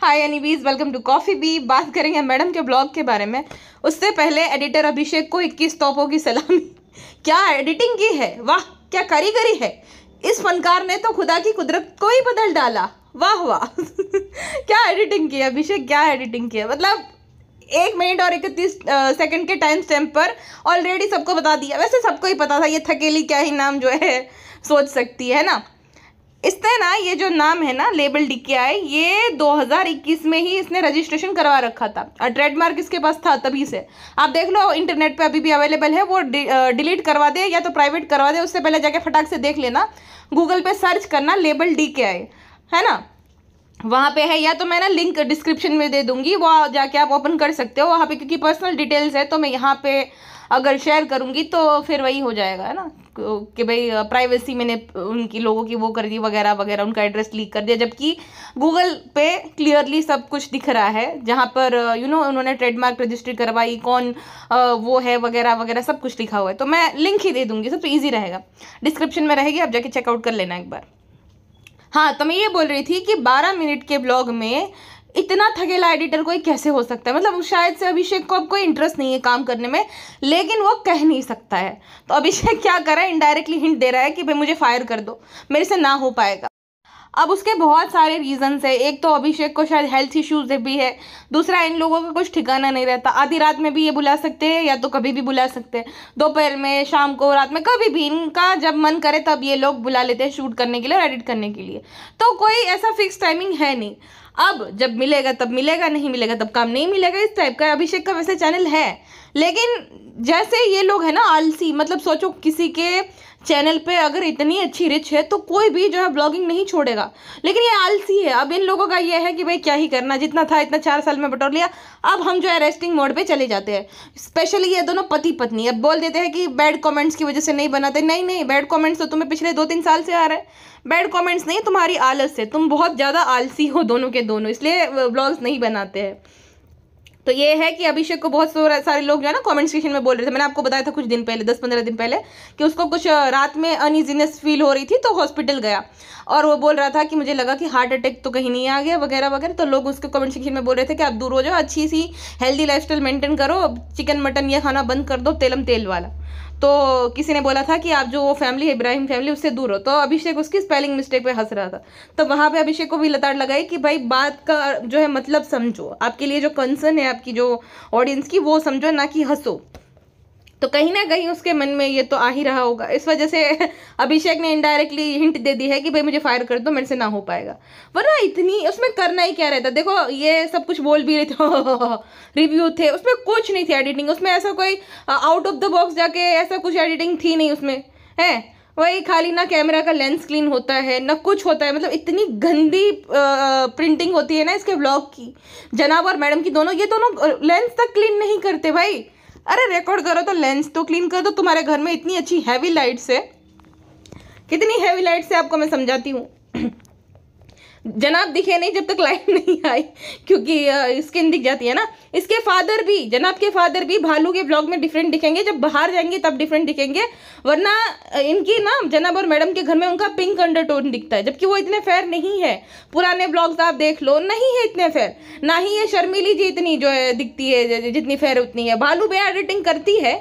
Hi anyways welcome to coffee बी बात करेंगे मैडम के ब्लॉग के बारे में उससे पहले एडिटर अभिषेक को 21 तोपों की सलामी क्या एडिटिंग की है वाह क्या कारीगरी है इस फनकार ने तो खुदा की कुदरत को ही बदल डाला वाह वाह क्या एडिटिंग की है अभिषेक क्या एडिटिंग की है मतलब एक मिनट और इकतीस सेकंड के टाइम स्टैम्प पर ऑलरेडी सबको बता दिया वैसे सबको ही पता था ये थकेली क्या ही नाम जो है सोच सकती है ना इसने ना ये जो नाम है ना लेबल के आई ये 2021 में ही इसने रजिस्ट्रेशन करवा रखा था और ट्रेडमार्क इसके पास था तभी से आप देख लो इंटरनेट पे अभी भी अवेलेबल है वो डिलीट करवा दे या तो प्राइवेट करवा दे उससे पहले जाके फटाक से देख लेना गूगल पे सर्च करना लेबल डी के आई है ना वहाँ पे है या तो मैं ना लिंक डिस्क्रिप्शन में दे दूंगी वो जाके आप ओपन कर सकते हो वहाँ पे क्योंकि पर्सनल डिटेल्स है तो मैं यहाँ पे अगर शेयर करूँगी तो फिर वही हो जाएगा है ना कि भाई प्राइवेसी मैंने उनकी लोगों की वो कर दी वगैरह वगैरह उनका एड्रेस लीक कर दिया जबकि गूगल पे क्लियरली सब कुछ दिख रहा है जहाँ पर यू नो उन्होंने ट्रेडमार्क रजिस्ट्री करवाई कौन वो है वगैरह वगैरह सब कुछ लिखा हुआ है तो मैं लिंक ही दे दूँगी सबसे ईजी तो रहेगा डिस्क्रिप्शन में रहेगी आप जाके चेकआउट कर लेना एक बार हाँ तो मैं ये बोल रही थी कि 12 मिनट के ब्लॉग में इतना थकेला एडिटर कोई कैसे हो सकता है मतलब शायद से अभिषेक को अब कोई इंटरेस्ट नहीं है काम करने में लेकिन वो कह नहीं सकता है तो अभिषेक क्या कर रहा है इनडायरेक्टली हिंट दे रहा है कि भाई मुझे फायर कर दो मेरे से ना हो पाएगा अब उसके बहुत सारे रीजंस है एक तो अभिषेक को शायद हेल्थ इश्यूज भी है दूसरा इन लोगों का कुछ ठिकाना नहीं रहता आधी रात में भी ये बुला सकते हैं या तो कभी भी बुला सकते हैं दोपहर में शाम को रात में कभी भी इनका जब मन करे तब ये लोग बुला लेते हैं शूट करने के लिए और एडिट करने के लिए तो कोई ऐसा फिक्स टाइमिंग है नहीं अब जब मिलेगा तब मिलेगा नहीं मिलेगा तब काम नहीं मिलेगा इस टाइप का अभिषेक का वैसे चैनल है लेकिन जैसे ये लोग है ना आलसी मतलब सोचो किसी के चैनल पे अगर इतनी अच्छी रिच है तो कोई भी जो है ब्लॉगिंग नहीं छोड़ेगा लेकिन ये आलसी है अब इन लोगों का ये है कि भाई क्या ही करना जितना था इतना चार साल में बटोर लिया अब हम जो है रेस्टिंग मोड पे चले जाते हैं स्पेशली ये दोनों पति पत्नी अब बोल देते हैं कि बैड कॉमेंट्स की वजह से नहीं बनाते नहीं नहीं बैड कॉमेंट्स तो तुम्हें पिछले दो तीन साल से आ रहे हैं बैड कॉमेंट्स नहीं तुम्हारी आलस है तुम बहुत ज़्यादा आलसी हो दोनों के दोनों इसलिए ब्लॉग्स नहीं बनाते हैं तो ये है कि अभिषेक को बहुत सारे लोग जो है ना कमेंट सेक्शन में बोल रहे थे मैंने आपको बताया था कुछ दिन पहले दस पंद्रह दिन पहले कि उसको कुछ रात में अनइजीनेस फील हो रही थी तो हॉस्पिटल गया और वो बोल रहा था कि मुझे लगा कि हार्ट अटैक तो कहीं नहीं आ गया वगैरह वगैरह तो लोग उसके कमेंट सेक्शन में बोल रहे थे कि आप दूर हो जाओ अच्छी सी हेल्दी लाइफ मेंटेन करो चिकन मटन ये खाना बंद कर दो तेलम तेल वाला तो किसी ने बोला था कि आप जो वो फैमिली है इब्राहिम फैमिली उससे दूर हो तो अभिषेक उसकी स्पेलिंग मिस्टेक पे हंस रहा था तो वहाँ पे अभिषेक को भी लताड़ लगाई कि भाई बात का जो है मतलब समझो आपके लिए जो कंसर्न है आपकी जो ऑडियंस की वो समझो ना कि हंसो तो कहीं ना कहीं उसके मन में ये तो आ ही रहा होगा इस वजह से अभिषेक ने इनडायरेक्टली हिंट दे दी है कि भाई मुझे फायर कर दो मेरे से ना हो पाएगा वरना इतनी उसमें करना ही क्या रहता देखो ये सब कुछ बोल भी रहे थे रिव्यू थे उसमें कुछ नहीं थी एडिटिंग उसमें ऐसा कोई आउट ऑफ द बॉक्स जाके ऐसा कुछ एडिटिंग थी नहीं उसमें है वही खाली ना कैमरा का लेंस क्लीन होता है ना कुछ होता है मतलब इतनी गंदी आ, प्रिंटिंग होती है ना इसके ब्लॉग की जनाब और मैडम की दोनों ये दोनों लेंस तक क्लीन नहीं करते भाई अरे रिकॉर्ड करो तो लेंस तो क्लीन कर दो तुम्हारे घर में इतनी अच्छी हैवी लाइट्स है कितनी हैवी लाइट्स है आपको मैं समझाती हूँ जनाब दिखे नहीं जब तक लाइट नहीं आई क्योंकि स्किन दिख जाती है ना इसके फादर भी जनाब के फादर भी भालू के ब्लॉग में डिफरेंट दिखेंगे जब बाहर जाएंगे तब डिफरेंट दिखेंगे वरना इनकी ना जनाब और मैडम के घर में उनका पिंक अंडरटोन दिखता है जबकि वो इतने फेयर नहीं है पुराने ब्लॉग्स आप देख लो नहीं है इतने फेयर ना ही ये शर्मिली जी इतनी जो है दिखती है जितनी फेयर उतनी है भालू भैया एडिटिंग करती है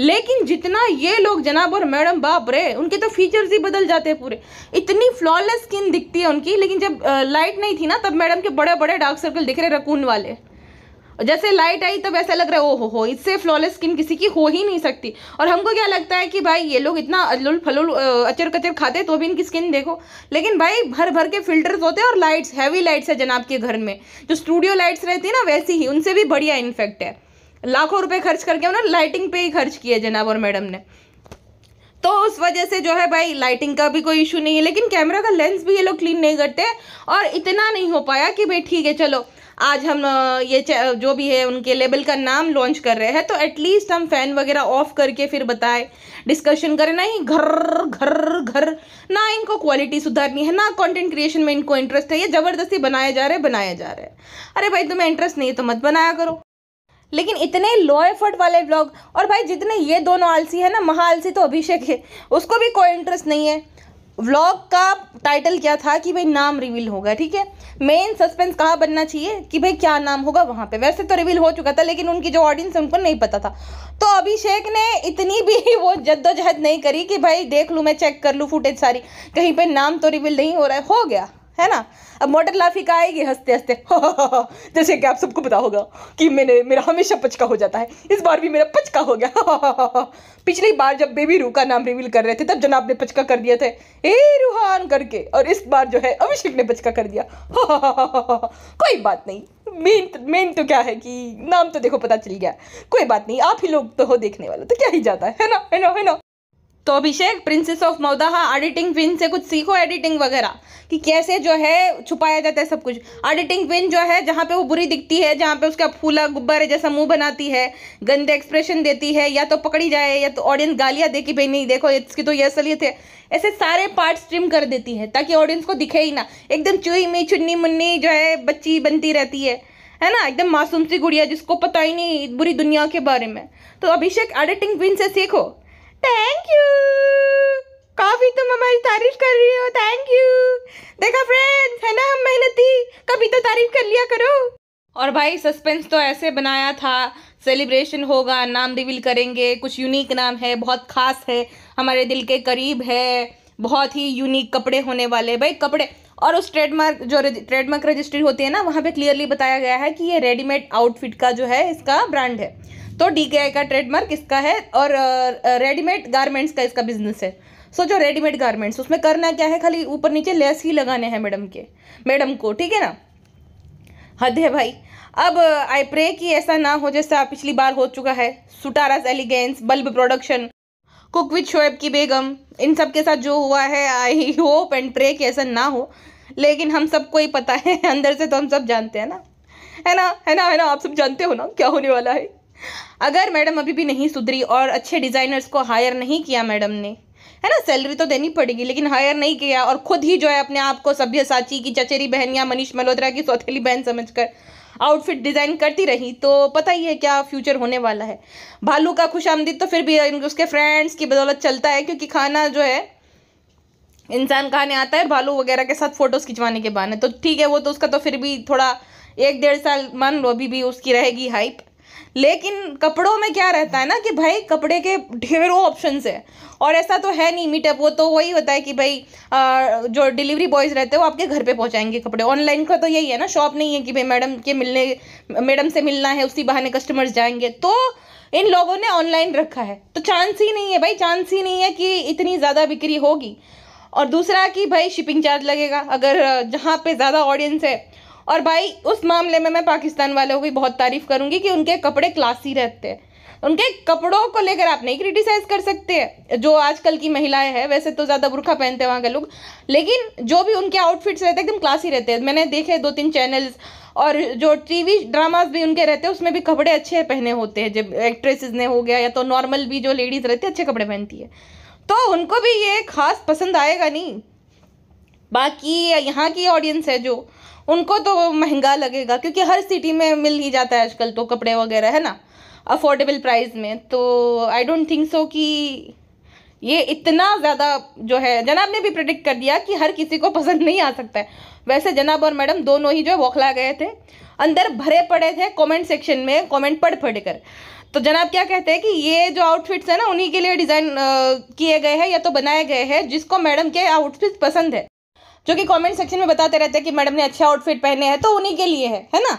लेकिन जितना ये लोग जनाब और मैडम बाप रहे उनके तो फीचर्स ही बदल जाते हैं पूरे इतनी फ्लॉलेस स्किन दिखती है उनकी लेकिन जब लाइट नहीं थी ना तब मैडम के बड़े बड़े डार्क सर्कल दिख रहे रकून वाले जैसे लाइट आई तब ऐसा लग रहा है ओ हो हो इससे फ्लॉलेस स्किन किसी की हो ही नहीं सकती और हमको क्या लगता है कि भाई ये लोग इतना अल्लुल फलुल अचर कचर खाते तो भी इनकी स्किन देखो लेकिन भाई भर भर के फिल्टर्स होते हैं और लाइट्स हैवी लाइट्स है जनाब के घर में जो स्टूडियो लाइट्स रहती है ना वैसी ही उनसे भी बढ़िया इन्फेक्ट है लाखों रुपए खर्च करके उन्होंने लाइटिंग पे ही खर्च किए जनाब और मैडम ने तो उस वजह से जो है भाई लाइटिंग का भी कोई इशू नहीं है लेकिन कैमरा का लेंस भी ये लोग क्लीन नहीं करते और इतना नहीं हो पाया कि भाई ठीक है चलो आज हम ये जो भी है उनके लेबल का नाम लॉन्च कर रहे हैं तो एटलीस्ट हम फैन वगैरह ऑफ करके फिर बताएं डिस्कशन करें ना ही घर घर घर ना इनको क्वालिटी सुधारनी है ना कंटेंट क्रिएशन में इनको इंटरेस्ट है ये ज़बरदस्ती बनाए जा रहे बनाए जा रहे हैं अरे भाई तुम्हें इंटरेस्ट नहीं है तो मत बनाया करो लेकिन इतने लो एफर्ट वाले ब्लॉग और भाई जितने ये दोनों आलसी है ना महा आलसी तो अभिषेक है उसको भी कोई इंटरेस्ट नहीं है व्लॉग का टाइटल क्या था कि भाई नाम रिवील होगा ठीक है मेन सस्पेंस कहाँ बनना चाहिए कि भाई क्या नाम होगा वहाँ पे वैसे तो रिवील हो चुका था लेकिन उनकी जो ऑडियंस है उनको नहीं पता था तो अभिषेक ने इतनी भी वो जद्दोजहद नहीं करी कि भाई देख लूँ मैं चेक कर लूँ फुटेज सारी कहीं पे नाम तो रिवील नहीं हो रहा है हो गया है ना अब मॉडर्न लाफिका आएगी हंसते हंसते जैसे कि आप सबको पता होगा कि मैंने मेरा हमेशा पचका हो जाता है इस बार भी मेरा पचका हो गया पिछली बार जब बेबी रू का नाम रिवील कर रहे थे तब जनाब ने पचका कर दिया था ए रूहान करके और इस बार जो है अभिषेक ने पचका कर दिया कोई बात नहीं मेन मेन तो क्या है कि नाम तो देखो पता चल गया कोई बात नहीं आप ही लोग तो हो देखने वाला तो क्या ही जाता है ना है ना है ना तो Abhishek princess of Maudaha editing विन से कुछ सीखो एडिटिंग वगैरह कि कैसे जो है छुपाया जाता है सब कुछ एडिटिंग विन जो है जहाँ पे वो बुरी दिखती है जहाँ पे उसका फूला गुब्बारे जैसा मुंह बनाती है गंदे एक्सप्रेशन देती है या तो पकड़ी जाए या तो ऑडियंस गालियाँ दे कि भाई नहीं देखो इसकी तो ये असलियत है ऐसे सारे पार्ट स्ट्रीम कर देती है ताकि ऑडियंस को दिखे ही ना एकदम चुई में चुन्नी मुन्नी जो है बच्ची बनती रहती है है ना एकदम मासूम सी गुड़िया जिसको पता ही नहीं बुरी दुनिया के बारे में तो अभिषेक एडिटिंग विन से सीखो थैंक यू काफ़ी तुम हमारी तारीफ कर रही हो थैंक यू देखा फ्रेंड्स है ना हम मेहनती कभी तो तारीफ कर लिया करो और भाई सस्पेंस तो ऐसे बनाया था सेलिब्रेशन होगा नाम रिवील करेंगे कुछ यूनिक नाम है बहुत खास है हमारे दिल के करीब है बहुत ही यूनिक कपड़े होने वाले भाई कपड़े और उस ट्रेडमार्क जो ट्रेडमार्क रजिस्ट्री होती है ना वहाँ पे क्लियरली बताया गया है कि ये रेडीमेड आउटफिट का जो है इसका ब्रांड है तो डी का ट्रेडमार्क इसका है और रेडीमेड गारमेंट्स का इसका बिजनेस है सो so, जो रेडीमेड गारमेंट्स उसमें करना क्या है खाली ऊपर नीचे लेस ही लगाने हैं मैडम के मैडम को ठीक है ना हद है भाई अब आई प्रे कि ऐसा ना हो जैसा पिछली बार हो चुका है सुटारास elegance bulb production cook with Shoaib की बेगम इन सब के साथ जो हुआ है आई होप एंड प्रे कि ऐसा ना हो लेकिन हम सबको ही पता है अंदर से तो हम सब जानते हैं ना है ना है ना है ना आप सब जानते हो ना क्या होने वाला है अगर मैडम अभी भी नहीं सुधरी और अच्छे डिज़ाइनर्स को हायर नहीं किया मैडम ने है ना सैलरी तो देनी पड़ेगी लेकिन हायर नहीं किया और खुद ही जो है अपने आप को सभ्य साची की चचेरी बहन या मनीष मल्होत्रा की सौथेली बहन समझकर आउटफिट डिज़ाइन करती रही तो पता ही है क्या फ्यूचर होने वाला है भालू का खुश तो फिर भी उसके फ्रेंड्स की बदौलत चलता है क्योंकि खाना जो है इंसान कहाने आता है भालू वगैरह के साथ फ़ोटोज़ खिंचवाने के बहाने तो ठीक है वो तो उसका तो फिर भी थोड़ा एक डेढ़ साल मान लो अभी भी उसकी रहेगी हाइप लेकिन कपड़ों में क्या रहता है ना कि भाई कपड़े के ढेरों ऑप्शन है और ऐसा तो है नहीं मीटअप वो तो वही होता है कि भाई आ, जो डिलीवरी बॉयज़ रहते हैं वो आपके घर पे पहुंचाएंगे कपड़े ऑनलाइन का तो यही है ना शॉप नहीं है कि भाई मैडम के मिलने मैडम से मिलना है उसी बहाने कस्टमर्स जाएंगे तो इन लोगों ने ऑनलाइन रखा है तो चांस ही नहीं है भाई चांस ही नहीं है कि इतनी ज़्यादा बिक्री होगी और दूसरा कि भाई शिपिंग चार्ज लगेगा अगर जहाँ पे ज़्यादा ऑडियंस है और भाई उस मामले में मैं पाकिस्तान वालों की बहुत तारीफ करूँगी कि उनके कपड़े क्लासी रहते हैं उनके कपड़ों को लेकर आप नहीं क्रिटिसाइज कर सकते जो आजकल की महिलाएं हैं वैसे तो ज़्यादा बुरखा पहनते हैं वहाँ के लोग लेकिन जो भी उनके आउटफिट्स रहते हैं एकदम क्लासी रहते हैं मैंने देखे दो तीन चैनल्स और जो टीवी ड्रामास भी उनके रहते हैं उसमें भी कपड़े अच्छे पहने होते हैं जब एक्ट्रेसेस ने हो गया या तो नॉर्मल भी जो लेडीज़ रहती है अच्छे कपड़े पहनती है तो उनको भी ये खास पसंद आएगा नहीं बाकी यहाँ की ऑडियंस है जो उनको तो महंगा लगेगा क्योंकि हर सिटी में मिल ही जाता है आजकल तो कपड़े वगैरह है ना अफोर्डेबल प्राइस में तो आई डोंट थिंक सो कि ये इतना ज़्यादा जो है जनाब ने भी प्रडिक्ट कर दिया कि हर किसी को पसंद नहीं आ सकता है वैसे जनाब और मैडम दोनों ही जो है बौखला गए थे अंदर भरे पड़े थे कमेंट सेक्शन में कमेंट पढ़ पढ़ कर तो जनाब क्या कहते हैं कि ये जो आउटफिट्स हैं ना उन्हीं के लिए डिज़ाइन किए गए हैं या तो बनाए गए हैं जिसको मैडम के आउटफिट्स पसंद है जो कि कमेंट सेक्शन में बताते रहते हैं कि मैडम ने अच्छा आउटफिट पहने हैं तो उन्हीं के लिए है है ना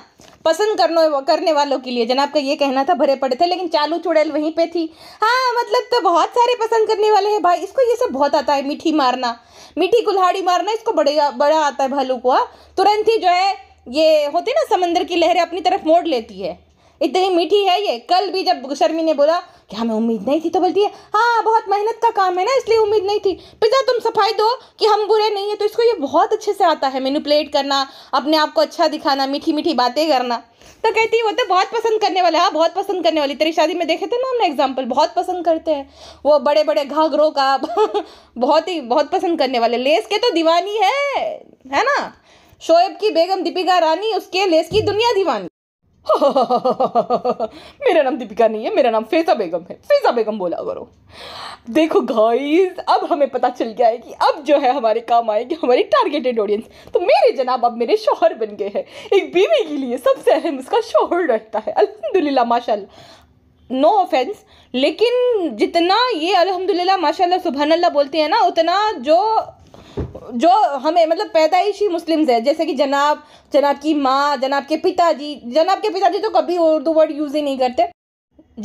पसंद करने करने वालों के लिए जनाब का ये कहना था भरे पड़े थे लेकिन चालू चुड़ैल वहीं पे थी हाँ मतलब तो बहुत सारे पसंद करने वाले हैं भाई इसको ये सब बहुत आता है मीठी मारना मीठी कुल्हाड़ी मारना इसको बड़े बड़ा आता है भालू को हाँ। तुरंत ही जो है ये होती ना समंदर की लहरें अपनी तरफ मोड़ लेती है इतनी मीठी है ये कल भी जब शर्मी ने बोला कि हमें उम्मीद नहीं थी तो बोलती है हाँ बहुत मेहनत का काम है ना इसलिए उम्मीद नहीं थी पिज़्ज़ा तुम सफाई दो कि हम बुरे नहीं हैं तो इसको ये बहुत अच्छे से आता है प्लेट करना अपने आप को अच्छा दिखाना मीठी मीठी बातें करना तो कहती है वो तो बहुत पसंद करने वाले हाँ बहुत पसंद करने वाली तेरी शादी में देखे थे ना हमने एग्जाम्पल बहुत पसंद करते हैं वो बड़े बड़े घाघरों का बहुत ही बहुत पसंद करने वाले लेस के तो दीवानी है है ना शोएब की बेगम दीपिका रानी उसके लेस की दुनिया दीवानी मेरा नाम दीपिका नहीं है मेरा नाम फैजा बेगम है फैजा बेगम बोला करो देखो गाइस अब हमें पता चल गया है कि अब जो है हमारे काम आएगी हमारी टारगेटेड ऑडियंस तो मेरे जनाब अब मेरे शोहर बन गए हैं एक बीवी के लिए सबसे अहम उसका शोहर रहता है अलहमदिल्ला माशाल्लाह नो no ऑफेंस लेकिन जितना ये अल्हम्दुलिल्लाह माशाल्लाह सुबहानल्ला बोलते हैं ना उतना जो जो हमें मतलब पैदाइशी मुस्लिम्स है जैसे कि जनाब जनाब की माँ जनाब के पिताजी जनाब के पिताजी तो कभी उर्दू वर्ड यूज़ ही नहीं करते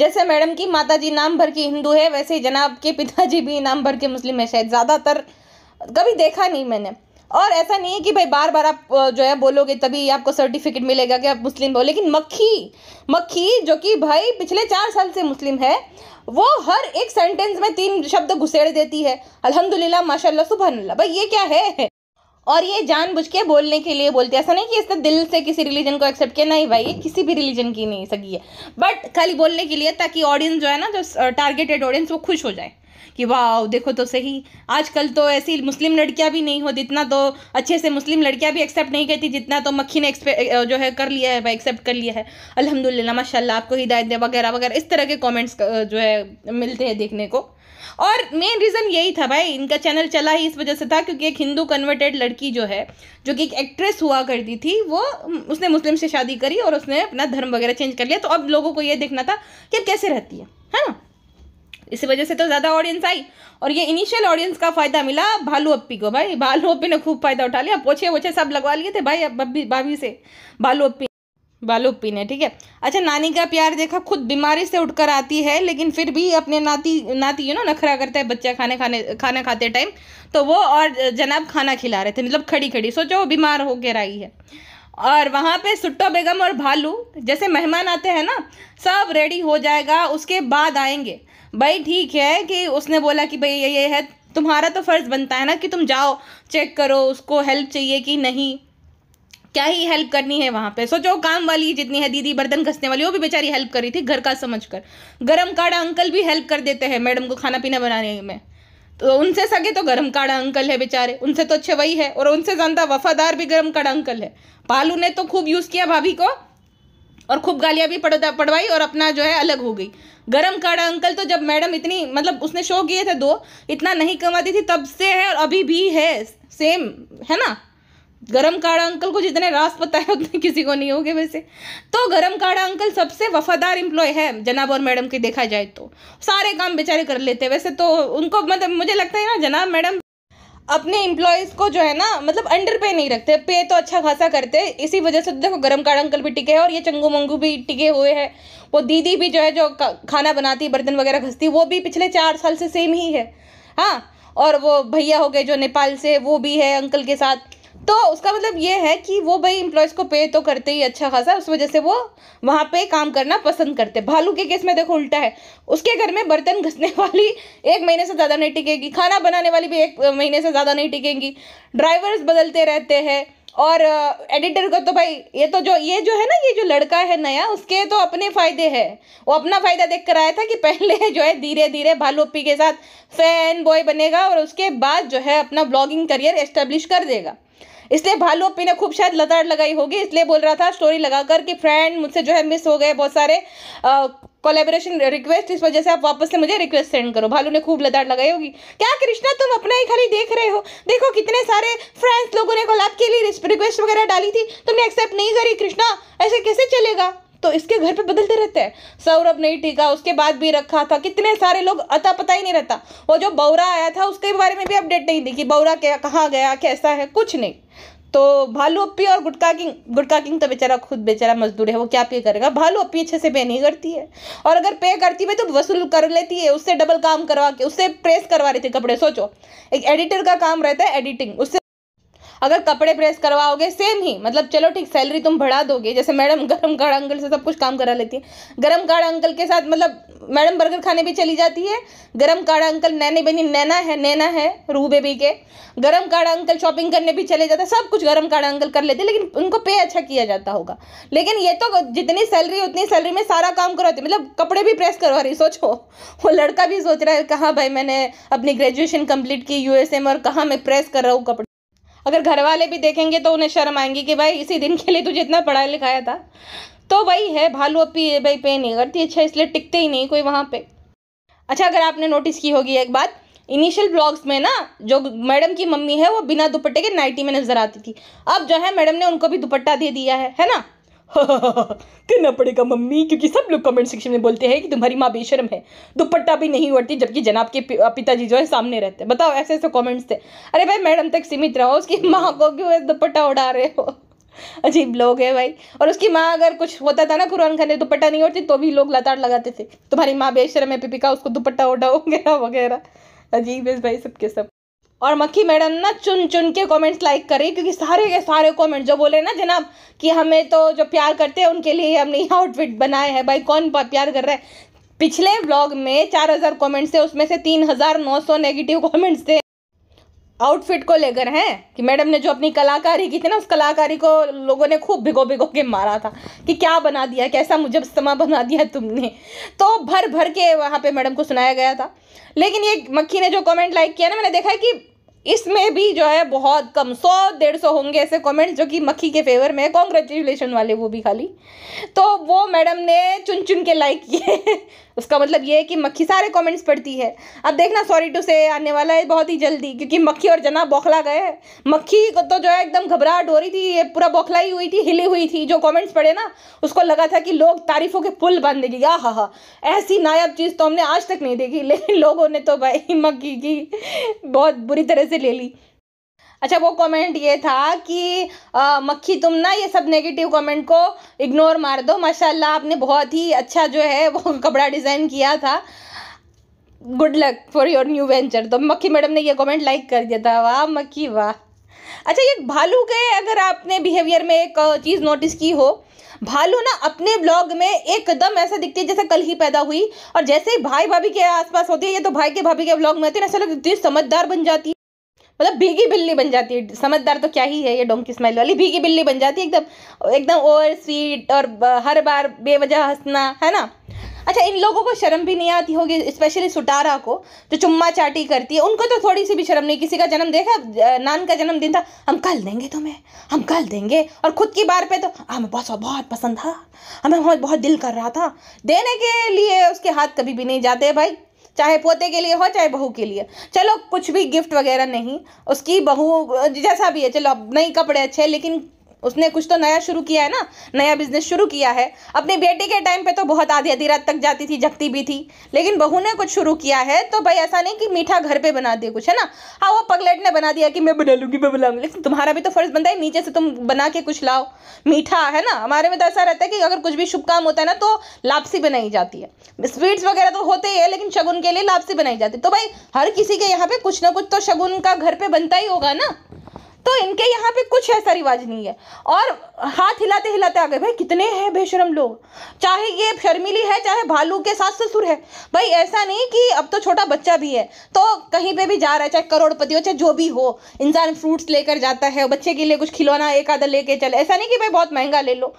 जैसे मैडम की माताजी नाम भर के हिंदू है वैसे ही जनाब के पिताजी भी नाम भर के मुस्लिम है शायद ज़्यादातर कभी देखा नहीं मैंने और ऐसा नहीं है कि भाई बार बार आप जो है बोलोगे तभी आपको सर्टिफिकेट मिलेगा कि आप मुस्लिम हो लेकिन मक्खी मक्खी जो कि भाई पिछले चार साल से मुस्लिम है वो हर एक सेंटेंस में तीन शब्द घुसेड़ देती है अल्हम्दुलिल्लाह माशाल्लाह सुबहानल्लाह भाई ये क्या है और ये जानबूझ के बोलने के लिए बोलती है ऐसा नहीं कि इसने दिल से किसी रिलीजन को एक्सेप्ट किया नहीं भाई ये किसी भी रिलीजन की नहीं सगी है बट खाली बोलने के लिए ताकि ऑडियंस जो है ना जो टारगेटेड ऑडियंस वो खुश हो जाए कि वाह देखो तो सही आजकल तो ऐसी मुस्लिम लड़कियां भी नहीं होती इतना तो अच्छे से मुस्लिम लड़कियां भी एक्सेप्ट नहीं करती जितना तो मक्खी ने जो है कर लिया है भाई एक्सेप्ट कर लिया है अल्हम्दुलिल्लाह माशाल्लाह आपको हिदायत दे वगैरह वगैरह इस तरह के कॉमेंट्स जो है मिलते हैं देखने को और मेन रीज़न यही था भाई इनका चैनल चला ही इस वजह से था क्योंकि एक हिंदू कन्वर्टेड लड़की जो है जो कि एक एक्ट्रेस हुआ करती थी वो उसने मुस्लिम से शादी करी और उसने अपना धर्म वगैरह चेंज कर लिया तो अब लोगों को ये देखना था कि अब कैसे रहती है है ना इसी वजह से तो ज़्यादा ऑडियंस आई और ये इनिशियल ऑडियंस का फ़ायदा मिला भालू अप्पी को भाई भालू अप्पी ने खूब फ़ायदा उठा लिया पोछे वोछे सब लगवा लिए थे भाई बब्बी भाभी से भालू अप्पी भालू अप्पी ने ठीक है अच्छा नानी का प्यार देखा खुद बीमारी से उठकर आती है लेकिन फिर भी अपने नाती नाती यू नो नखरा करता है बच्चा खाने खाने खाना खाते टाइम तो वो और जनाब खाना खिला रहे थे मतलब खड़ी खड़ी सोचो बीमार होकर आई है और वहाँ पे सुट्टो बेगम और भालू जैसे मेहमान आते हैं ना सब रेडी हो जाएगा उसके बाद आएंगे भाई ठीक है कि उसने बोला कि भाई ये ये है तुम्हारा तो फ़र्ज़ बनता है ना कि तुम जाओ चेक करो उसको हेल्प चाहिए कि नहीं क्या ही हेल्प करनी है वहाँ पे सोचो काम वाली जितनी है दीदी बर्तन घसने वाली वो भी बेचारी हेल्प कर रही थी घर का समझ कर गर्म काढ़ा अंकल भी हेल्प कर देते हैं मैडम को खाना पीना बनाने में तो उनसे सगे तो गरम काढ़ा अंकल है बेचारे उनसे तो अच्छे वही है और उनसे ज़्यादा वफादार भी गरम काढ़ा अंकल है पालू ने तो खूब यूज़ किया भाभी को और खूब गालियाँ भी पड़वाई और अपना जो है अलग हो गई गरम काढ़ा अंकल तो जब मैडम इतनी मतलब उसने शो किए थे दो इतना नहीं कमाती थी तब से है और अभी भी है सेम है ना गरम काड़ा अंकल को जितने रास पता है उतने किसी को नहीं होंगे वैसे तो गरम काड़ा अंकल सबसे वफादार इम्प्लॉय है जनाब और मैडम की देखा जाए तो सारे काम बेचारे कर लेते वैसे तो उनको मतलब मुझे लगता है ना जनाब मैडम अपने इम्प्लॉयज़ को जो है ना मतलब अंडर पे नहीं रखते पे तो अच्छा खासा करते इसी वजह से तो देखो गरम काड़ा अंकल भी टिके हैं और ये चंगू मंगू भी टिके हुए हैं वो दीदी भी जो है जो खाना बनाती बर्तन वगैरह घसती वो भी पिछले चार साल से सेम ही है हाँ और वो भैया हो गए जो नेपाल से वो भी है अंकल के साथ तो उसका मतलब ये है कि वो भाई इम्प्लॉयज को पे तो करते ही अच्छा खासा उस वजह से वो वहाँ पे काम करना पसंद करते भालू के केस में देखो उल्टा है उसके घर में बर्तन घसने वाली एक महीने से ज़्यादा नहीं टिकेगी खाना बनाने वाली भी एक महीने से ज़्यादा नहीं टिकेंगी ड्राइवर्स बदलते रहते हैं और एडिटर का तो भाई ये तो जो ये जो है ना ये जो लड़का है नया उसके तो अपने फ़ायदे हैं वो अपना फ़ायदा देख कर आया था कि पहले जो है धीरे धीरे भालूपी के साथ फैन बॉय बनेगा और उसके बाद जो है अपना ब्लॉगिंग करियर एस्टेब्लिश कर देगा इसलिए भालू अपी ने खूब शायद लताड़ लगाई होगी इसलिए बोल रहा था स्टोरी लगाकर कि फ्रेंड मुझसे जो है मिस हो गए बहुत सारे कोलेबोरेशन रिक्वेस्ट इस वजह से आप वापस से मुझे रिक्वेस्ट सेंड करो भालू ने खूब लताड़ लगाई होगी क्या कृष्णा तुम अपना ही खाली देख रहे हो देखो कितने सारे फ्रेंड्स लोगों ने कोलाब के लिए रिक्वेस्ट वगैरह डाली थी तुमने एक्सेप्ट नहीं करी कृष्णा ऐसे कैसे चलेगा तो इसके घर पे बदलते रहते हैं सौरभ नहीं टीका उसके बाद भी रखा था कितने सारे लोग अता पता ही नहीं रहता वो जो बौरा आया था उसके बारे में भी अपडेट नहीं दी कि बौरा क्या कहाँ गया कैसा है कुछ नहीं तो भालू अप्पी और गुटका किंग गुटका किंग तो बेचारा खुद बेचारा मजदूर है वो क्या पे करेगा भालू अप्पी अच्छे से पे नहीं करती है और अगर पे करती है तो वसूल कर लेती है उससे डबल काम करवा के उससे प्रेस करवा रही थी कपड़े सोचो एक एडिटर का काम रहता है एडिटिंग उससे अगर कपड़े प्रेस करवाओगे सेम ही मतलब चलो ठीक सैलरी तुम बढ़ा दोगे जैसे मैडम गरम काड़ा अंकल से सब कुछ काम करा लेती है गरम काड़ा अंकल के साथ मतलब मैडम बर्गर खाने भी चली जाती है गरम काड़ा अंकल नैनी बनी नैना है नैना है रू बेबी के गरम काढ़ा अंकल शॉपिंग करने भी चले जाते सब कुछ गरम काढ़ा अंकल कर लेते लेकिन उनको पे अच्छा किया जाता होगा लेकिन ये तो जितनी सैलरी उतनी सैलरी में सारा काम करवाते मतलब कपड़े भी प्रेस करवा रही सोचो वो लड़का भी सोच रहा है कहाँ भाई मैंने अपनी ग्रेजुएशन कंप्लीट की यूएसए में और कहाँ मैं प्रेस कर रहा हूँ कपड़े अगर घर वाले भी देखेंगे तो उन्हें शर्म आएंगी कि भाई इसी दिन के लिए तुझे इतना पढ़ा लिखाया था तो वही है भालू पी भाई पे नहीं करती अच्छा इसलिए टिकते ही नहीं कोई वहाँ पे अच्छा अगर आपने नोटिस की होगी एक बात इनिशियल ब्लॉग्स में ना जो मैडम की मम्मी है वो बिना दुपट्टे के नाइटी में नजर आती थी अब जो है मैडम ने उनको भी दुपट्टा दे दिया है है ना करना पड़ेगा मम्मी क्योंकि सब लोग कमेंट सेक्शन में बोलते हैं कि तुम्हारी माँ बेशरम है दुपट्टा भी नहीं उड़ती जबकि जनाब के पिताजी जो है सामने रहते हैं बताओ ऐसे ऐसे कमेंट्स थे अरे भाई मैडम तक सीमित रहो उसकी हम्म। माँ को क्यों दुपट्टा उड़ा रहे हो अजीब लोग है भाई और उसकी माँ अगर कुछ होता था ना कुरान खाने दुपट्टा नहीं उड़ती तो भी लोग लताड़ लगाते थे तुम्हारी माँ बेशरम है पिपिका उसको दुपट्टा उड़ाओ वगैरह वगैरह अजीब है भाई सबके सब और मक्खी मैडम ना चुन चुन के कमेंट्स लाइक करें क्योंकि सारे के सारे कमेंट जो बोले ना जनाब कि हमें तो जो प्यार करते हैं उनके लिए हमने ये आउटफिट बनाए है भाई कौन प्यार कर रहा है पिछले ब्लॉग में चार हजार कॉमेंट्स थे उसमें से तीन हजार नौ सौ नेगेटिव कॉमेंट्स थे आउटफिट को लेकर हैं कि मैडम ने जो अपनी कलाकारी की थी ना उस कलाकारी को लोगों ने खूब भिगो भिगो के मारा था कि क्या बना दिया कैसा मुझे समा बना दिया तुमने तो भर भर के वहाँ पे मैडम को सुनाया गया था लेकिन ये मक्खी ने जो कमेंट लाइक किया ना मैंने देखा है कि इसमें भी जो है बहुत कम सौ डेढ़ सौ होंगे ऐसे कमेंट्स जो कि मक्खी के फेवर में कॉन्ग्रेचुलेशन वाले वो भी खाली तो वो मैडम ने चुन चुन के लाइक किए उसका मतलब ये है कि मक्खी सारे कमेंट्स पढ़ती है अब देखना सॉरी टू से आने वाला है बहुत ही जल्दी क्योंकि मक्खी और जना बौखला गए मक्खी को तो जो है एकदम घबराहट हो रही थी ये पूरा बौखलाई हुई थी हिली हुई थी जो कमेंट्स पढ़े ना उसको लगा था कि लोग तारीफों के पुल बांध देगी आ हा हा ऐसी नायाब चीज़ तो हमने आज तक नहीं देखी लेकिन लोगों ने तो भाई मक्खी की बहुत बुरी तरह से से ले ली अच्छा वो कमेंट ये था कि मक्खी तुम ना ये सब नेगेटिव कमेंट को इग्नोर मार दो माशाल्लाह आपने बहुत ही अच्छा जो है वो कपड़ा डिज़ाइन किया था good luck for your new venture तो मक्खी मैडम ने ये कमेंट लाइक कर दिया था वाह मक्खी वाह अच्छा ये भालू के अगर आपने बिहेवियर में एक चीज़ नोटिस की हो भालू ना अपने ब्लॉग में एकदम ऐसा दिखती है जैसे कल ही पैदा हुई और जैसे ही भाई भाभी के आसपास होती है ये तो भाई के भाभी के ब्लॉग में आती है ना ऐसा लोग समझदार बन जाती है मतलब भीगी बिल्ली बन जाती है समझदार तो क्या ही है ये डोंकी स्माइल वाली भीगी बिल्ली बन जाती है एकदम एकदम ओवर स्वीट और हर बार बेवजह हंसना है ना अच्छा इन लोगों को शर्म भी नहीं आती होगी स्पेशली सुटारा को जो चुम्मा चाटी करती है उनको तो थोड़ी सी भी शर्म नहीं किसी का जन्म देखा नान का जन्मदिन था हम कल देंगे तुम्हें हम कल देंगे और खुद की बार पे तो हमें बहुत बहुत पसंद था हमें बहुत बहुत दिल कर रहा था देने के लिए उसके हाथ कभी भी नहीं जाते भाई चाहे पोते के लिए हो चाहे बहू के लिए चलो कुछ भी गिफ्ट वगैरह नहीं उसकी बहू जैसा भी है चलो अब नई कपड़े अच्छे लेकिन उसने कुछ तो नया शुरू किया है ना नया बिजनेस शुरू किया है अपनी बेटी के टाइम पे तो बहुत आधी आधी रात तक जाती थी जगती भी थी लेकिन बहू ने कुछ शुरू किया है तो भाई ऐसा नहीं कि मीठा घर पे बना दिया कुछ है ना हाँ वो पगलेट ने बना दिया कि मैं बना लूँगी मैं बनाऊंगी लेकिन तुम्हारा भी तो फर्ज बनता है नीचे से तुम बना के कुछ लाओ मीठा है ना हमारे में तो ऐसा रहता है कि अगर कुछ भी शुभ काम होता है ना तो लापसी बनाई जाती है स्वीट्स वगैरह तो होते ही है लेकिन शगुन के लिए लापसी बनाई जाती है तो भाई हर किसी के यहाँ पे कुछ ना कुछ तो शगुन का घर पे बनता ही होगा ना तो इनके यहाँ पे कुछ ऐसा रिवाज नहीं है और हाथ हिलाते हिलाते आ गए भाई कितने हैं बेशरम लोग चाहे ये शर्मिली है चाहे भालू के सास ससुर है भाई ऐसा नहीं कि अब तो छोटा बच्चा भी है तो कहीं पे भी जा रहा है चाहे करोड़पति हो चाहे जो भी हो इंसान फ्रूट्स लेकर जाता है बच्चे के लिए कुछ खिलौना एक आधा लेके चले ऐसा नहीं कि भाई बहुत महंगा ले लो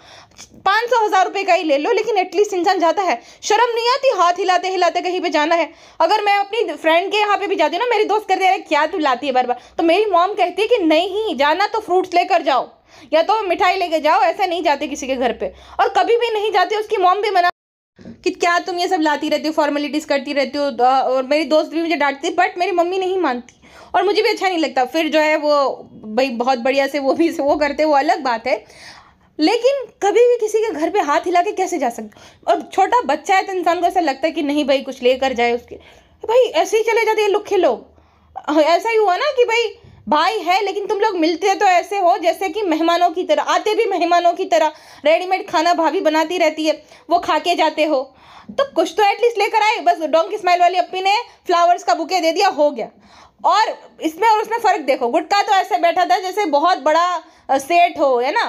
पाँच सौ हज़ार रुपये का ही ले लो लेकिन एटलीस्ट इंसान जाता है शर्म नहीं आती हाथ हिलाते हिलाते कहीं पे जाना है अगर मैं अपनी फ्रेंड के यहाँ पे भी जाती हूँ ना मेरी दोस्त कहते हैं क्या तू लाती है बार बार तो मेरी मॉम कहती है कि नहीं जाना तो फ्रूट्स लेकर जाओ या तो मिठाई लेके जाओ ऐसे नहीं जाते किसी के घर पे और कभी भी नहीं जाते उसकी मॉम भी मना कि क्या तुम ये सब लाती रहती हो फॉर्मेलिटीज़ करती रहती हो तो, और मेरी दोस्त भी मुझे डांटती बट मेरी मम्मी नहीं मानती और मुझे भी अच्छा नहीं लगता फिर जो है वो भाई बहुत बढ़िया से वो भी वो करते वो अलग बात है लेकिन कभी भी किसी के घर पे हाथ हिला के कैसे जा सकते और छोटा बच्चा है तो इंसान को ऐसा लगता है कि नहीं भाई कुछ लेकर जाए उसके भाई ऐसे ही चले जाते हैं लुखे लोग हाँ, ऐसा ही हुआ ना कि भाई भाई है लेकिन तुम लोग मिलते तो ऐसे हो जैसे कि मेहमानों की तरह आते भी मेहमानों की तरह रेडीमेड खाना भाभी बनाती रहती है वो खा के जाते हो तो कुछ तो एटलीस्ट लेकर आए बस डोंग की स्माइल वाली अपी ने फ्लावर्स का बुके दे दिया हो गया और इसमें और उसमें फ़र्क देखो गुटका तो ऐसे बैठा था जैसे बहुत बड़ा सेट हो है ना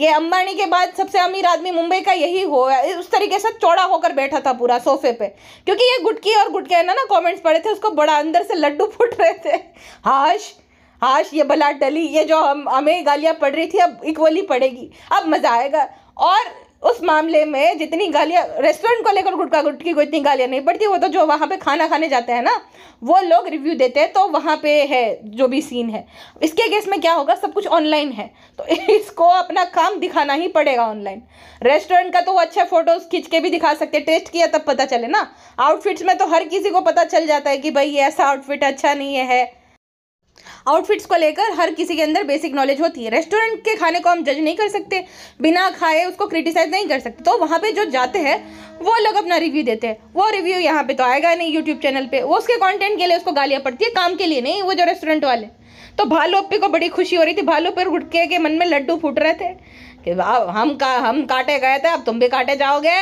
ये अंबानी के बाद सबसे अमीर आदमी मुंबई का यही हो उस तरीके से चौड़ा होकर बैठा था पूरा सोफे पे क्योंकि ये गुटकी और गुटके ना ना कमेंट्स पड़े थे उसको बड़ा अंदर से लड्डू फूट रहे थे हाश हाश ये बला डली ये जो हम हमें गालियाँ पड़ रही थी अब इक्वली पड़ेगी अब मज़ा आएगा और उस मामले में जितनी गालियाँ रेस्टोरेंट को लेकर गुटका गुटकी को इतनी गालियाँ नहीं पड़ती वो तो जो वहाँ पे खाना खाने जाते हैं ना वो लोग रिव्यू देते हैं तो वहाँ पे है जो भी सीन है इसके केस में क्या होगा सब कुछ ऑनलाइन है तो इसको अपना काम दिखाना ही पड़ेगा ऑनलाइन रेस्टोरेंट का तो वो अच्छे फोटोज़ खींच के भी दिखा सकते टेस्ट किया तब पता चले ना आउटफिट्स में तो हर किसी को पता चल जाता है कि भाई ऐसा आउटफिट अच्छा नहीं है आउटफिट्स को लेकर हर किसी के अंदर बेसिक नॉलेज होती है रेस्टोरेंट के खाने को हम जज नहीं कर सकते बिना खाए उसको क्रिटिसाइज नहीं कर सकते तो वहाँ पर जो जाते हैं वो लोग अपना रिव्यू देते हैं वो रिव्यू यहाँ पर तो आएगा नहीं यूट्यूब चैनल पर वो उसके कॉन्टेंट के लिए उसको गालियाँ पड़ती है काम के लिए नहीं वो जो रेस्टोरेंट वाले तो भालोपी को बड़ी खुशी हो रही थी भालू और गुटके के मन में लड्डू फूट रहे थे कि वाह हम का हम काटे गए थे अब तुम भी काटे जाओगे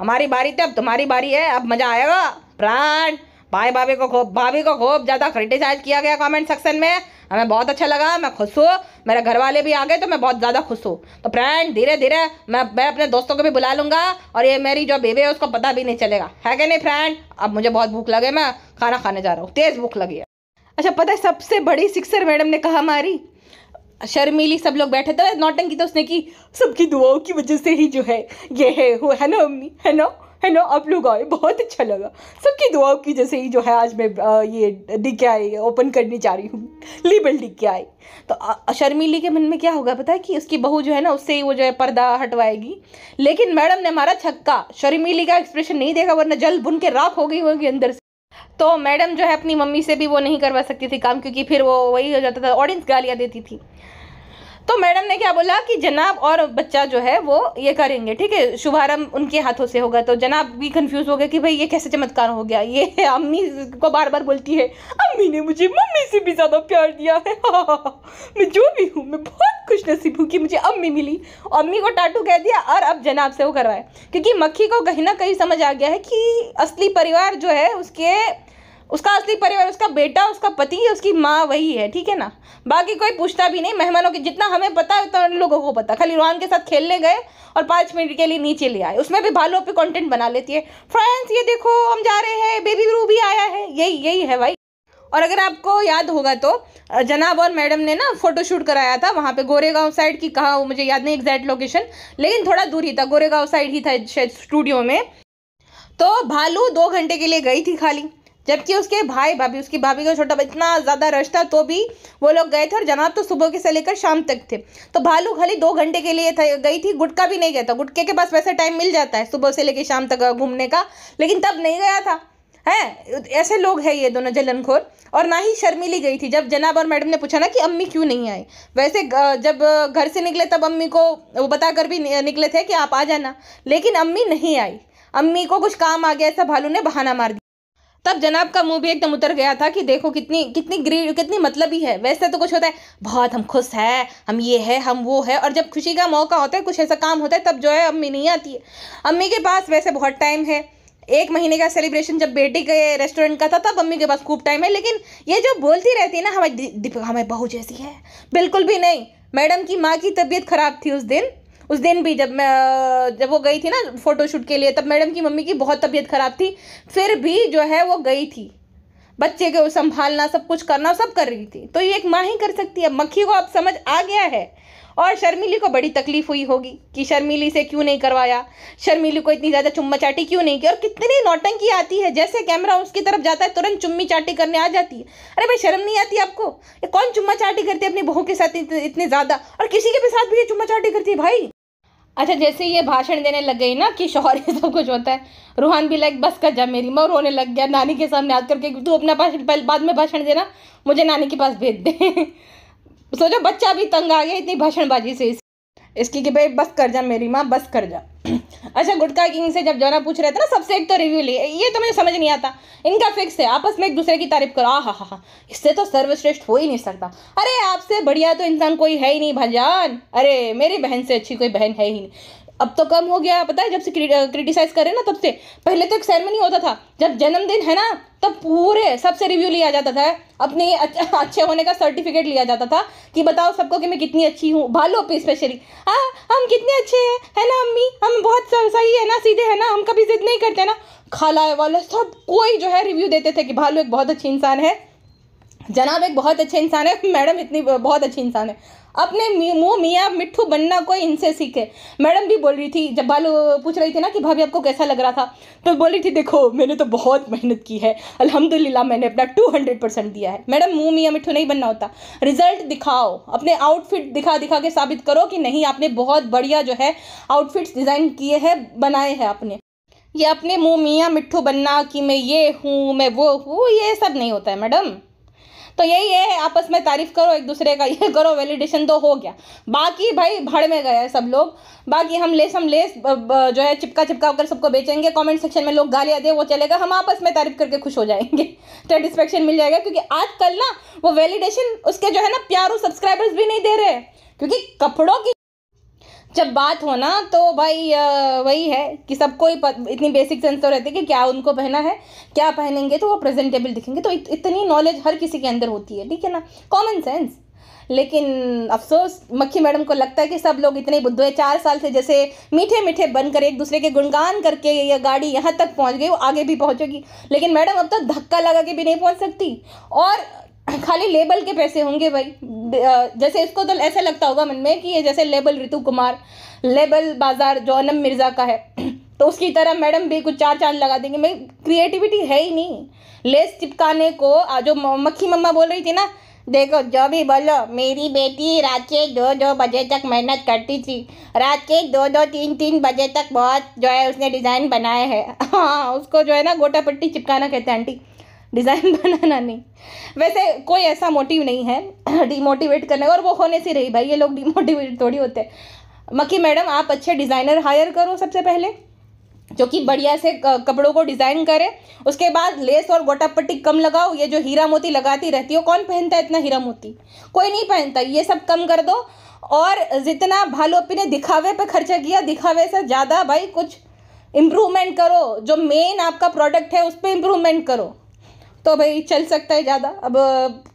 हमारी बारी थी अब तुम्हारी बारी है अब मज़ा आएगा प्राण भाई भाभी को खूब भाभी को खूब ज़्यादा क्रिटिसाइज किया गया कमेंट सेक्शन में हमें बहुत अच्छा लगा मैं खुश हूँ मेरे घर वाले भी आ गए तो मैं बहुत ज़्यादा खुश हूँ तो फ्रेंड धीरे धीरे मैं मैं अपने दोस्तों को भी बुला लूँगा और ये मेरी जो बेबी है उसको पता भी नहीं चलेगा है कि नहीं फ्रेंड अब मुझे बहुत भूख लगे मैं खाना खाने जा रहा हूँ तेज़ भूख लगी है अच्छा पता है सबसे बड़ी सिक्सर मैडम ने कहा हमारी शर्मीली सब लोग बैठे थे नौटंकी तो उसने की सबकी दुआओं की वजह से ही जो है ये है वो है ना अम्मी है ना है ना आप लोग आए बहुत अच्छा लगा सबकी दुआओं की जैसे ही जो है आज मैं ये डी आई ओपन करने जा रही हूँ लेबल डी आई तो शर्मीली के मन में क्या होगा पता है कि उसकी बहू जो है ना उससे ही वो जो है पर्दा हटवाएगी लेकिन मैडम ने मारा छक्का शर्मीली का एक्सप्रेशन नहीं देखा वरना जल बुन के राख हो गई होगी अंदर से तो मैडम जो है अपनी मम्मी से भी वो नहीं करवा सकती थी काम क्योंकि फिर वो वही हो जाता था ऑडियंस गालियाँ देती थी तो मैडम ने क्या बोला कि जनाब और बच्चा जो है वो ये करेंगे ठीक है शुभारंभ उनके हाथों से होगा तो जनाब भी कंफ्यूज हो गया कि भाई ये कैसे चमत्कार हो गया ये अम्मी को बार बार बोलती है अम्मी ने मुझे मम्मी से भी ज़्यादा प्यार दिया है मैं जो भी हूँ मैं बहुत खुश नसीब हूँ कि मुझे अम्मी मिली अम्मी को टाटू कह दिया और अब जनाब से वो करवाए क्योंकि मक्खी को कहीं ना कहीं समझ आ गया है कि असली परिवार जो है उसके उसका असली परिवार उसका बेटा उसका पति उसकी माँ वही है ठीक है ना बाकी कोई पूछता भी नहीं मेहमानों के जितना हमें पता है उतना लोगों को पता खाली रोहान के साथ खेलने गए और पाँच मिनट के लिए नीचे ले आए उसमें भी भालू पे कंटेंट बना लेती है फ्रेंड्स ये देखो हम जा रहे हैं बेबी रू भी आया है यही यही है भाई और अगर आपको याद होगा तो जनाब और मैडम ने ना फोटो शूट कराया था वहाँ पे गोरेगांव साइड की कहा वो मुझे याद नहीं एग्जैक्ट लोकेशन लेकिन थोड़ा दूर ही था गोरेगांव साइड ही था शायद स्टूडियो में तो भालू दो घंटे के लिए गई थी खाली जबकि उसके भाई भाभी उसकी भाभी का छोटा इतना ज़्यादा रश था तो भी वो लोग गए थे और जनाब तो सुबह के से लेकर शाम तक थे तो भालू खाली दो घंटे के लिए था गई थी गुटका भी नहीं गया था गुटके के पास वैसे टाइम मिल जाता है सुबह से लेकर शाम तक घूमने का लेकिन तब नहीं गया था है ऐसे लोग हैं ये दोनों जलनखोर और ना ही शर्मिली गई थी जब जनाब और मैडम ने पूछा ना कि अम्मी क्यों नहीं आई वैसे जब घर से निकले तब अम्मी को वो बता कर भी निकले थे कि आप आ जाना लेकिन अम्मी नहीं आई अम्मी को कुछ काम आ गया ऐसा भालू ने बहाना मार दिया तब जनाब का मुंह भी एकदम उतर गया था कि देखो कितनी कितनी ग्रीड कितनी मतलब ही है वैसे तो कुछ होता है बहुत हम खुश हैं हम ये है हम वो है और जब खुशी का मौका होता है कुछ ऐसा काम होता है तब जो है अम्मी नहीं आती है अम्मी के पास वैसे बहुत टाइम है एक महीने का सेलिब्रेशन जब बेटी के रेस्टोरेंट का था तब अम्मी के पास खूब टाइम है लेकिन ये जो बोलती रहती है ना हमारी दीपिका हमारी बहू जैसी है बिल्कुल भी नहीं मैडम की माँ की तबीयत खराब थी उस दिन उस दिन भी जब मैं जब वो गई थी ना फ़ोटोशूट के लिए तब मैडम की मम्मी की बहुत तबीयत ख़राब थी फिर भी जो है वो गई थी बच्चे को संभालना सब कुछ करना सब कर रही थी तो ये एक माँ ही कर सकती है मक्खी को अब समझ आ गया है और शर्मिली को बड़ी तकलीफ हुई होगी कि शर्मिली से क्यों नहीं करवाया शर्मिली को इतनी ज़्यादा चुम्मा चाटी क्यों नहीं की और कितनी नौटंकी आती है जैसे कैमरा उसकी तरफ जाता है तुरंत चुम्मी चाटी करने आ जाती है अरे भाई शर्म नहीं आती आपको ये कौन चुम्मा चाटी करती है अपनी बहू के साथ इतने ज़्यादा और किसी के भी साथ भी ये चुम्मा चाटी करती है भाई अच्छा जैसे ये भाषण देने लग गई ना कि शोहर ये सब कुछ होता है रूहान भी लाइक बस कर जा मेरी मैं रोने लग गया नानी के सामने याद करके तू अपना पहले बाद में भाषण देना मुझे नानी के पास भेज दे सोचो बच्चा भी तंग आ गया इतनी भाषणबाजी से इसकी कि भाई बस कर जा मेरी माँ बस कर जा अच्छा गुटका किंग से जब जोना पूछ रहे थे ना सबसे एक तो रिव्यू लिए ये तो मुझे समझ नहीं आता इनका फिक्स है आपस में एक दूसरे की तारीफ करो आ हा हा हा इससे तो सर्वश्रेष्ठ हो ही नहीं सकता अरे आपसे बढ़िया तो इंसान कोई है ही नहीं भाजान अरे मेरी बहन से अच्छी कोई बहन है ही नहीं अब तो कम हो गया पता है जब से क्रिटिसाइज करें ना तब से पहले तो एक सेरेमनी होता था जब जन्मदिन है ना तब पूरे सबसे रिव्यू लिया जाता था अपने अच्छे होने का सर्टिफिकेट लिया जाता था कि बताओ सबको कि मैं कितनी अच्छी हूँ भालो पे स्पेशली हाँ हम कितने अच्छे हैं है ना अम्मी हम बहुत सही है ना सीधे है ना हम कभी जिद नहीं करते ना खाला वाले सब कोई जो है रिव्यू देते थे कि भालू एक बहुत अच्छी इंसान है जनाब एक बहुत अच्छे इंसान है मैडम इतनी बहुत अच्छी इंसान है अपने मुंह मियाँ मिट्ठू बनना कोई इनसे सीखे मैडम भी बोल रही थी जब बालू पूछ रही थी ना कि भाभी आपको कैसा लग रहा था तो बोल रही थी देखो मैंने तो बहुत मेहनत की है अल्हम्दुलिल्लाह मैंने अपना टू हंड्रेड परसेंट दिया है मैडम मुंह मियाँ मिट्ठू नहीं बनना होता रिजल्ट दिखाओ अपने आउटफिट दिखा दिखा के साबित करो कि नहीं आपने बहुत बढ़िया जो है आउटफिट्स डिज़ाइन किए हैं बनाए हैं आपने ये अपने मुँह मियाँ मिट्ठू बनना कि मैं ये हूँ मैं वो हूँ ये सब नहीं होता है मैडम तो यही है आपस में तारीफ़ करो एक दूसरे का ये करो वैलिडेशन तो हो गया बाकी भाई भाड़ में गए सब लोग बाकी हम लेस हम लेस जो है चिपका चिपका कर सबको बेचेंगे कमेंट सेक्शन में लोग गालियाँ दे वो चलेगा हम आपस में तारीफ़ करके खुश हो जाएंगे सेटिस्फेक्शन मिल जाएगा क्योंकि आजकल ना वो वैलिडेशन उसके जो है ना प्यारो सब्सक्राइबर्स भी नहीं दे रहे क्योंकि कपड़ों की जब बात हो ना तो भाई वही है कि सबको ही इतनी बेसिक सेंस तो रहती है कि क्या उनको पहना है क्या पहनेंगे तो वो प्रेजेंटेबल दिखेंगे तो इत, इतनी नॉलेज हर किसी के अंदर होती है ठीक है ना कॉमन सेंस लेकिन अफसोस मक्खी मैडम को लगता है कि सब लोग इतने बुद्ध है चार साल से जैसे मीठे मीठे बनकर एक दूसरे के गुणगान करके ये गाड़ी यहाँ तक पहुँच गई वो आगे भी पहुँचेगी लेकिन मैडम अब तक तो धक्का लगा के भी नहीं पहुँच सकती और खाली लेबल के पैसे होंगे भाई जैसे इसको तो ऐसा लगता होगा मन में कि ये जैसे लेबल ऋतु कुमार लेबल बाजार जो अनम मिर्ज़ा का है तो उसकी तरह मैडम भी कुछ चार चांद लगा देंगे मैं क्रिएटिविटी है ही नहीं लेस चिपकाने को आज जो मक्खी मम्मा बोल रही थी ना देखो जो भी बोलो मेरी बेटी रात के दो दो बजे तक मेहनत करती थी रात के दो दो तीन तीन बजे तक बहुत जो है उसने डिज़ाइन बनाए हैं हाँ उसको जो है ना गोटा पट्टी चिपकाना कहते हैं आंटी डिज़ाइन बनाना नहीं वैसे कोई ऐसा मोटिव नहीं है डीमोटिवेट करने और वो होने से रही भाई ये लोग डीमोटिवेट थोड़ी होते हैं मक्की मैडम आप अच्छे डिज़ाइनर हायर करो सबसे पहले जो कि बढ़िया से कपड़ों को डिज़ाइन करें उसके बाद लेस और गोटा पट्टी कम लगाओ ये जो हीरा मोती लगाती रहती हो कौन पहनता है इतना हीरा मोती कोई नहीं पहनता ये सब कम कर दो और जितना भालोपी ने दिखावे पे खर्चा किया दिखावे से ज़्यादा भाई कुछ इम्प्रूवमेंट करो जो मेन आपका प्रोडक्ट है उस पर इम्प्रूवमेंट करो तो भाई चल सकता है ज़्यादा अब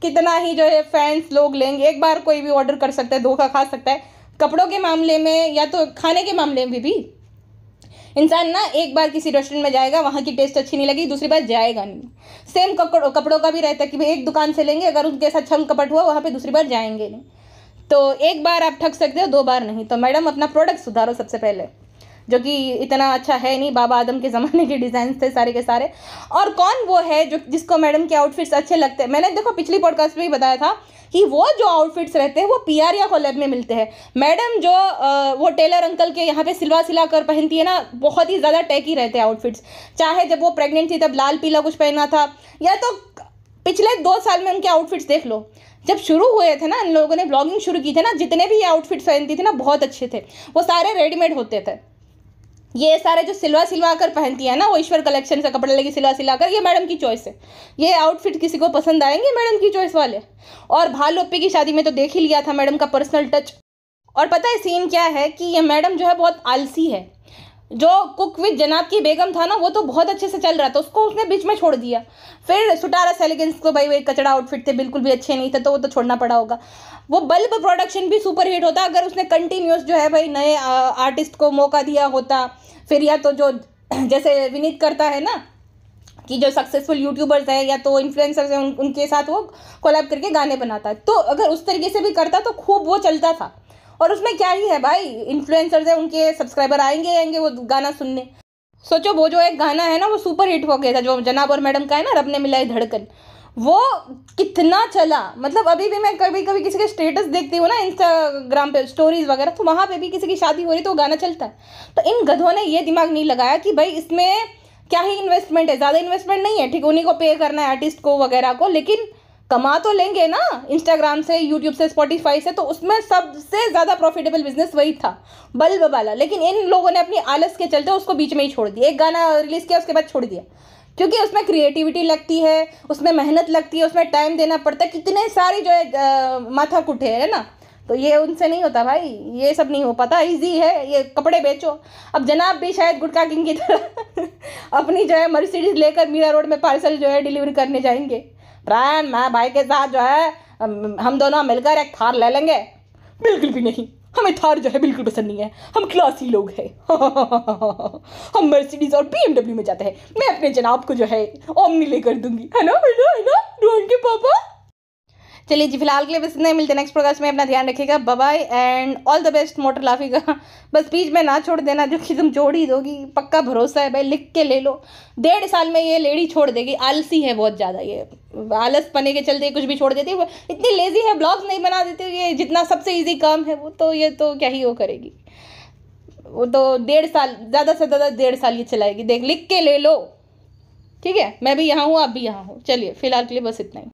कितना ही जो है फैंस लोग लेंगे एक बार कोई भी ऑर्डर कर सकता है धोखा खा सकता है कपड़ों के मामले में या तो खाने के मामले में भी, भी इंसान ना एक बार किसी रेस्टोरेंट में जाएगा वहाँ की टेस्ट अच्छी नहीं लगी दूसरी बार जाएगा नहीं सेम कपड़ों कपड़ों का भी रहता है कि भाई एक दुकान से लेंगे अगर उनके साथ छल कपट हुआ वहाँ पर दूसरी बार जाएंगे नहीं तो एक बार आप ठग सकते हो दो बार नहीं तो मैडम अपना प्रोडक्ट सुधारो सबसे पहले जो कि इतना अच्छा है नहीं बाबा आदम के ज़माने के डिज़ाइन थे सारे के सारे और कौन वो है जो जिसको मैडम के आउटफिट्स अच्छे लगते हैं मैंने देखो पिछली पॉडकास्ट में ही बताया था कि वो जो आउटफिट्स रहते हैं वो आर या कॉलेब में मिलते हैं मैडम जो आ, वो टेलर अंकल के यहाँ पे सिलवा सिला कर पहनती है ना बहुत ही ज़्यादा टैकी रहते हैं आउटफिट्स चाहे जब वो प्रेग्नेंट थी तब लाल पीला कुछ पहना था या तो पिछले दो साल में उनके आउटफिट्स देख लो जब शुरू हुए थे ना इन लोगों ने ब्लॉगिंग शुरू की थी ना जितने भी आउटफिट्स पहनती थी ना बहुत अच्छे थे वो सारे रेडीमेड होते थे ये सारे जो सिलवा सिलवा कर पहनती है ना वो ईश्वर कलेक्शन से कपड़े लगे सिलवा सिलवा कर ये मैडम की चॉइस है ये आउटफिट किसी को पसंद आएंगे मैडम की चॉइस वाले और भालोपी की शादी में तो देख ही लिया था मैडम का पर्सनल टच और पता है सीन क्या है कि ये मैडम जो है बहुत आलसी है जो कुक विद जनाब की बेगम था ना वो तो बहुत अच्छे से चल रहा था उसको उसने बीच में छोड़ दिया फिर सुटारा सेलिगेंस को भाई वही कचड़ा आउटफिट थे बिल्कुल भी अच्छे नहीं थे तो वो तो छोड़ना पड़ा होगा वो बल्ब प्रोडक्शन भी सुपर हिट होता अगर उसने कंटिन्यूस जो है भाई नए आर्टिस्ट को मौका दिया होता फिर या तो जो जैसे विनीत करता है ना कि जो सक्सेसफुल यूट्यूबर्स हैं या तो इन्फ्लुएंसर्स हैं उन, उनके साथ वो कोलैब करके गाने बनाता है तो अगर उस तरीके से भी करता तो खूब वो चलता था और उसमें क्या ही है भाई इन्फ्लुएंसर्स हैं उनके सब्सक्राइबर आएंगे आएंगे वो गाना सुनने सोचो वो जो एक गाना है ना वो सुपर हिट हो गया था जो जनाब और मैडम का है ना रब ने मिलाई धड़कन वो कितना चला मतलब अभी भी मैं कभी कभी किसी के स्टेटस देखती हूँ ना इंस्टाग्राम पे स्टोरीज वगैरह तो वहाँ पे भी किसी की शादी हो रही तो वो गाना चलता है तो इन गधों ने ये दिमाग नहीं लगाया कि भाई इसमें क्या ही इन्वेस्टमेंट है ज़्यादा इन्वेस्टमेंट नहीं है ठीक उन्हीं को पे करना है आर्टिस्ट को वगैरह को लेकिन कमा तो लेंगे ना इंस्टाग्राम से यूट्यूब से स्पॉटिफाई से तो उसमें सबसे ज़्यादा प्रॉफिटेबल बिजनेस वही था बल्ब वाला लेकिन इन लोगों ने अपनी आलस के चलते उसको बीच में ही छोड़ दिया एक गाना रिलीज़ किया उसके बाद छोड़ दिया क्योंकि उसमें क्रिएटिविटी लगती है उसमें मेहनत लगती है उसमें टाइम देना पड़ता है कितने सारे जो है माथा कुटे है ना तो ये उनसे नहीं होता भाई ये सब नहीं हो पाता इजी है ये कपड़े बेचो अब जनाब भी शायद गुटका किंग की तरह अपनी जो है मर्सिडीज लेकर मीरा रोड में पार्सल जो है डिलीवरी करने जाएंगे प्रायण मैं भाई के साथ जो है हम दोनों मिलकर एक थार ले लेंगे बिल्कुल भी नहीं हमें थार जो है बिल्कुल पसंद नहीं है हम क्लासी लोग हैं हम मर्सिडीज और बी में जाते हैं मैं अपने जनाब को जो है ओमनी लेकर दूंगी है ना है ना है ना के पापा चलिए जी फिलहाल के लिए बस इतना ही मिलते नेक्स्ट प्रोग्राम में अपना ध्यान रखिएगा bye and all the best motor लाफी का बस बीच में ना छोड़ देना जो कि तुम जोड़ ही दोगी पक्का भरोसा है भाई लिख के ले लो डेढ़ साल में ये लेडी छोड़ देगी आलसी है बहुत ज़्यादा ये आलस पने के चलते कुछ भी छोड़ देती है इतनी लेजी है ब्लॉग्स नहीं बना देती ये जितना सबसे ईजी काम है वो तो ये तो क्या ही वो करेगी वो तो डेढ़ साल ज़्यादा से ज़्यादा डेढ़ साल ये चलाएगी देख लिख के ले लो ठीक है मैं भी यहाँ हूँ आप भी यहाँ हूँ चलिए फिलहाल के लिए बस इतना ही